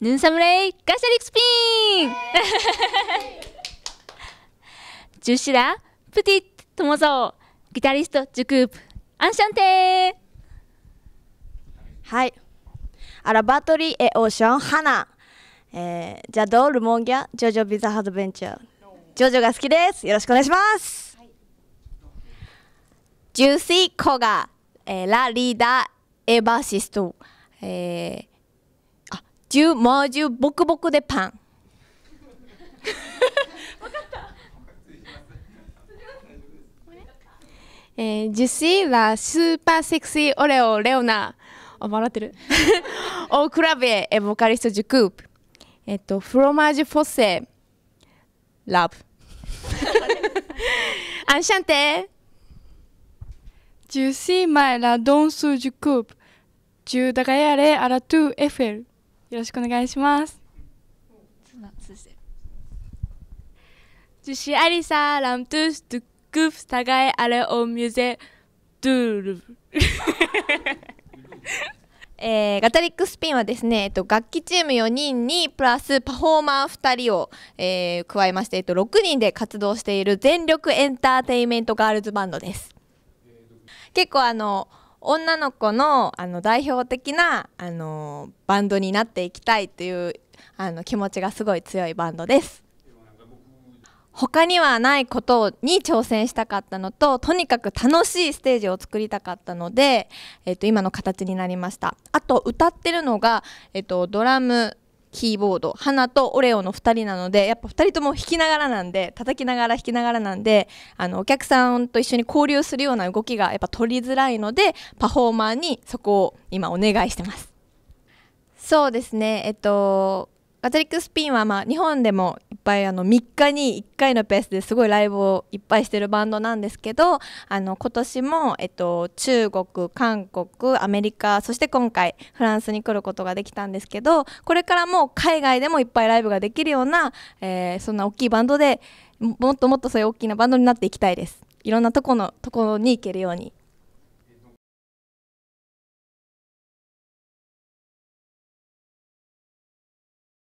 ヌンサムレイガシャリクスピンジュシラプティットモゾウギタリストジュクープアンシャンテはいアラバトリエオーションハナ、えー、ジャドルモンギャジョジョビザハドベンチャージョジョが好きですよろしくお願いします、はい、ジューシーコガ、えー、ラリーダエバシスト、えージュモジュボクボクでパンえー、ジュシーラスーパーセクシーオレオレオナあ笑ってるオ クラベエボカリストジュクープえっとフロマージュフォッセラブ アンシャンテジュシーマイラドンスジュクープジュダガヤレアラトゥエフェルよろしくお願いします。ジュシアリサラントゥストゥクフスタガエアレオミュゼドゥル えー、ガタリックスピンはですね、えっと、楽器チーム4人にプラスパフォーマー2人を、えー、加えまして、えっと、6人で活動している全力エンターテインメントガールズバンドです。結構あの女の子のあの代表的なあのバンドになっていきたいというあの気持ちがすごい強いバンドです。他にはないことに挑戦したかったのととにかく楽しいステージを作りたかったので、えっと、今の形になりましたあと歌ってるのが、えっと、ドラムキーボード花とオレオの2人なのでやっぱ2人とも弾きながらなんで叩きながら弾きながらなんであのお客さんと一緒に交流するような動きがやっぱ取りづらいのでパフォーマーにそこを今お願いしてますそうですねえっとガトリックスピンはまあ日本でもぱいあの3日に1回のペースですごいライブをいっぱいしてるバンドなんですけどあの今年も、えっと、中国韓国アメリカそして今回フランスに来ることができたんですけどこれからも海外でもいっぱいライブができるような、えー、そんな大きいバンドでもっともっとそういう大きなバンドになっていきたいです。いろんなとこのところに行けるように